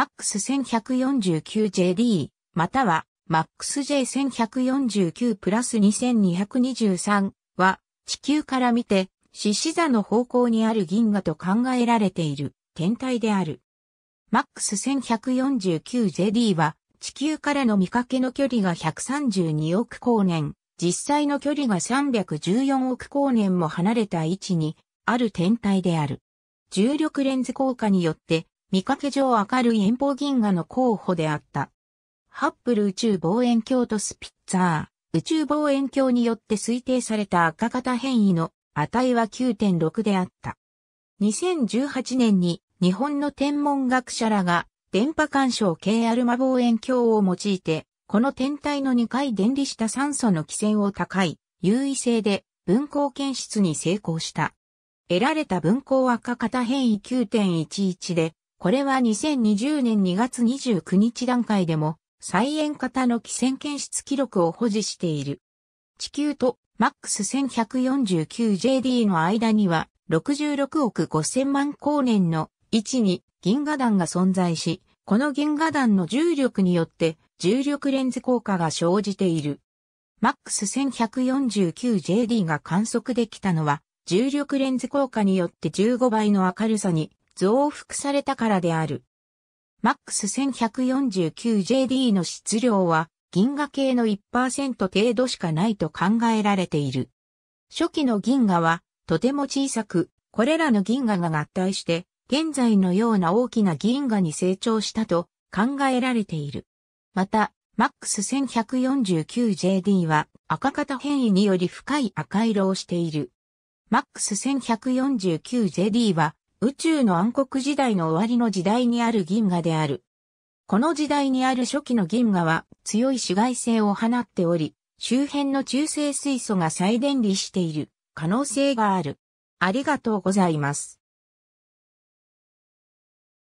MAX1149JD または MAXJ1149 プラス2223は地球から見て獅子座の方向にある銀河と考えられている天体である。MAX1149JD は地球からの見かけの距離が132億光年、実際の距離が314億光年も離れた位置にある天体である。重力レンズ効果によって見かけ上明るい遠方銀河の候補であった。ハッブル宇宙望遠鏡とスピッツァー、宇宙望遠鏡によって推定された赤型変異の値は9.6であった。2018年に日本の天文学者らが電波干渉系アルマ望遠鏡を用いて、この天体の2回電離した酸素の規線を高い優位性で分光検出に成功した。得られた分光赤型変異9.11でこれは2020年2月29日段階でも、再演型の汽船検出記録を保持している。地球と MAX1149JD の間には、66億5000万光年の位置に銀河団が存在し、この銀河団の重力によって重力レンズ効果が生じている。MAX1149JD が観測できたのは重力レンズ効果によって15倍の明るさに増幅されたからである。MAX1149JD の質量は銀河系の1%程度しかないと考えられている。初期の銀河はとても小さく、これらの銀河が合体して現在のような大きな銀河に成長したと考えられている。また、MAX1149JD は赤型変異により深い赤色をしている。MAX1149JD は宇宙の暗黒時代の終わりの時代にある銀河である。この時代にある初期の銀河は強い紫外線を放っており、周辺の中性水素が再電離している可能性がある。ありがとうございます。